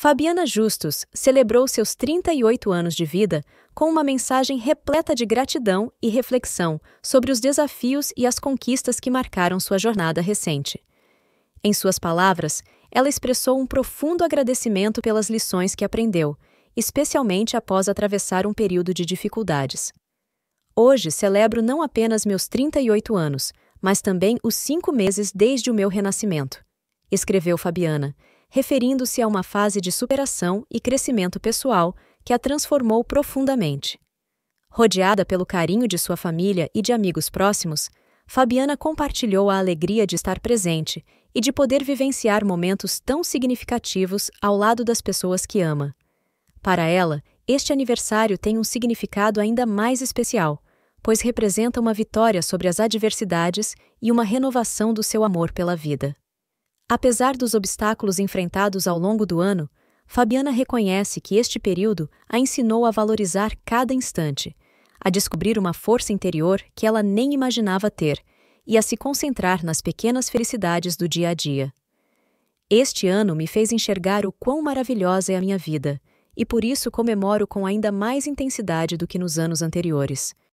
Fabiana Justus celebrou seus 38 anos de vida com uma mensagem repleta de gratidão e reflexão sobre os desafios e as conquistas que marcaram sua jornada recente. Em suas palavras, ela expressou um profundo agradecimento pelas lições que aprendeu, especialmente após atravessar um período de dificuldades. Hoje celebro não apenas meus 38 anos, mas também os cinco meses desde o meu renascimento, escreveu Fabiana referindo-se a uma fase de superação e crescimento pessoal que a transformou profundamente. Rodeada pelo carinho de sua família e de amigos próximos, Fabiana compartilhou a alegria de estar presente e de poder vivenciar momentos tão significativos ao lado das pessoas que ama. Para ela, este aniversário tem um significado ainda mais especial, pois representa uma vitória sobre as adversidades e uma renovação do seu amor pela vida. Apesar dos obstáculos enfrentados ao longo do ano, Fabiana reconhece que este período a ensinou a valorizar cada instante, a descobrir uma força interior que ela nem imaginava ter e a se concentrar nas pequenas felicidades do dia a dia. Este ano me fez enxergar o quão maravilhosa é a minha vida, e por isso comemoro com ainda mais intensidade do que nos anos anteriores.